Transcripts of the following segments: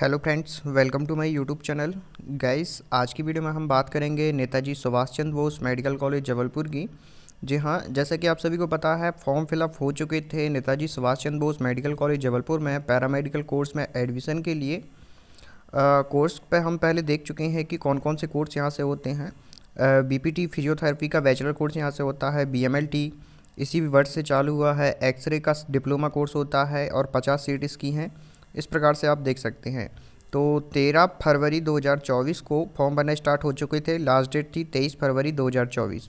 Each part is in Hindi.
hello friends welcome to my YouTube channel guys आज की वीडियो में हम बात करेंगे नेताजी सुभाष चंद्र बोस मेडिकल कॉलेज जबलपुर की जी हाँ जैसा कि आप सभी को पता है फॉर्म फिलअप हो चुके थे नेताजी सुभाष चंद्र बोस मेडिकल कॉलेज जबलपुर में पैरामेडिकल कोर्स में एडमिशन के लिए कोर्स पर हम पहले देख चुके हैं कि कौन कौन से कोर्स यहाँ से होते हैं बी फिजियोथेरेपी का बैचलर कोर्स यहाँ से होता है बी इसी वर्ष से चालू हुआ है एक्सरे का डिप्लोमा कोर्स होता है और पचास सीट इसकी हैं इस प्रकार से आप देख सकते हैं तो 13 फरवरी 2024 को फॉर्म भरना स्टार्ट हो चुके थे लास्ट डेट थी 23 फरवरी 2024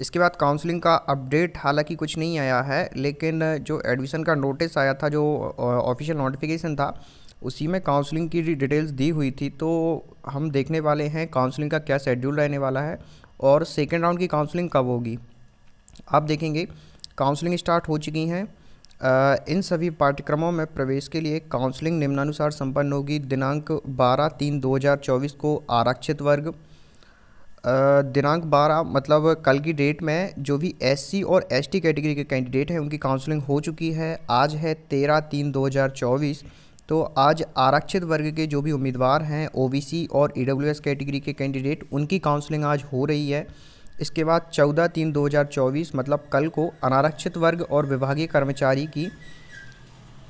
इसके बाद काउंसलिंग का अपडेट हालांकि कुछ नहीं आया है लेकिन जो एडमिशन का नोटिस आया था जो ऑफिशियल नोटिफिकेशन था उसी में काउंसलिंग की डिटेल्स दी हुई थी तो हम देखने वाले हैं काउंसलिंग का क्या शेड्यूल रहने वाला है और सेकेंड राउंड की काउंसलिंग कब होगी आप देखेंगे काउंसलिंग स्टार्ट हो चुकी हैं इन सभी पाठ्यक्रमों में प्रवेश के लिए काउंसलिंग निम्नानुसार संपन्न होगी दिनांक 12 तीन 2024 को आरक्षित वर्ग दिनांक 12 मतलब कल की डेट में जो भी एससी और एसटी कैटेगरी के कैंडिडेट हैं उनकी काउंसलिंग हो चुकी है आज है 13 तीन 2024 तो आज आरक्षित वर्ग के जो भी उम्मीदवार हैं ओबीसी और ईडब्ल्यूएस e कैटेगरी के कैंडिडेट उनकी काउंसलिंग आज हो रही है इसके बाद चौदह तीन 2024 मतलब कल को अनारक्षित वर्ग और विभागीय कर्मचारी की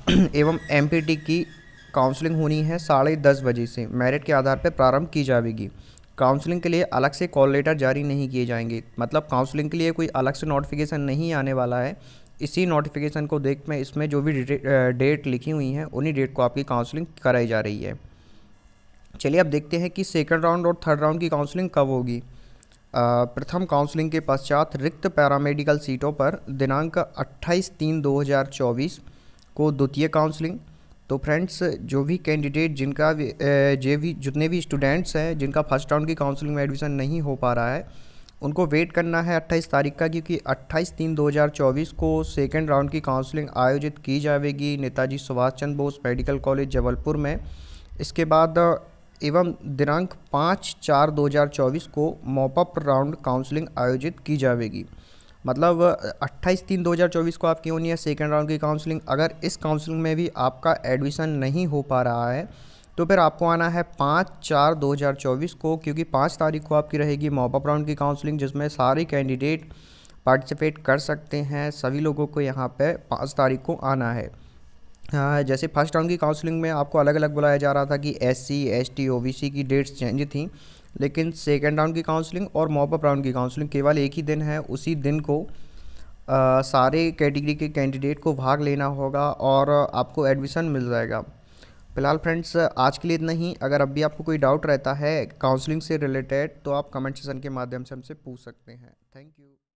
एवं एम की काउंसलिंग होनी है साढ़े दस बजे से मेरिट के आधार पर प्रारंभ की जाएगी काउंसलिंग के लिए अलग से कॉल लेटर जारी नहीं किए जाएंगे मतलब काउंसलिंग के लिए कोई अलग से नोटिफिकेशन नहीं आने वाला है इसी नोटिफिकेशन को देख में इसमें जो भी डेट लिखी हुई हैं उन्हीं डेट को आपकी काउंसलिंग कराई जा रही है चलिए अब देखते हैं कि सेकंड राउंड और थर्ड राउंड की काउंसलिंग कब होगी प्रथम काउंसलिंग के पश्चात रिक्त पैरामेडिकल सीटों पर दिनांक 28 तीन 2024 को द्वितीय काउंसलिंग तो फ्रेंड्स जो भी कैंडिडेट जिनका जे भी जितने भी स्टूडेंट्स हैं जिनका फर्स्ट राउंड की काउंसलिंग में एडमिशन नहीं हो पा रहा है उनको वेट करना है 28 तारीख का क्योंकि 28 तीन 2024 को सेकेंड राउंड की काउंसलिंग आयोजित की जाएगी नेताजी सुभाष चंद्र बोस मेडिकल कॉलेज जबलपुर में इसके बाद एवं दिनांक पाँच चार 2024 को मॉपअप राउंड काउंसलिंग आयोजित की जाएगी मतलब 28 तीन 2024 को आपकी होनी है सेकेंड राउंड की काउंसलिंग अगर इस काउंसलिंग में भी आपका एडमिशन नहीं हो पा रहा है तो फिर आपको आना है पाँच चार 2024 को क्योंकि पाँच तारीख को आपकी रहेगी मॉपअप राउंड की काउंसलिंग जिसमें सारे कैंडिडेट पार्टिसिपेट कर सकते हैं सभी लोगों को यहाँ पर पाँच तारीख को आना है जैसे फर्स्ट राउंड की काउंसलिंग में आपको अलग अलग बुलाया जा रहा था कि S C S T O B C की डेट्स चेंज थी लेकिन सेकेंड राउंड की काउंसलिंग और मॉपअप राउंड की काउंसलिंग केवल एक ही दिन है उसी दिन को आ, सारे कैटेगरी के कैंडिडेट को भाग लेना होगा और आपको एडमिशन मिल जाएगा फिलहाल फ्रेंड्स आज के लिए इतना ही अगर अब भी आपको कोई डाउट रहता है काउंसलिंग से रिलेटेड तो आप कमेंट सेशन के माध्यम से हमसे पूछ सकते हैं थैंक यू